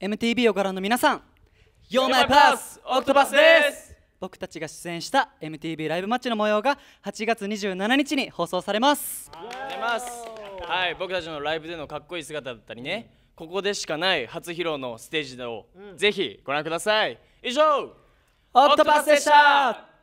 MTV をご覧の皆さん You're my pass! オクトパスです僕たちが出演した MTV ライブマッチの模様が8月27日に放送されますありがとうございますはい僕たちのライブでのかっこいい姿だったりね、うん、ここでしかない初披露のステージを、うん、ぜひご覧ください以上オクトパスでした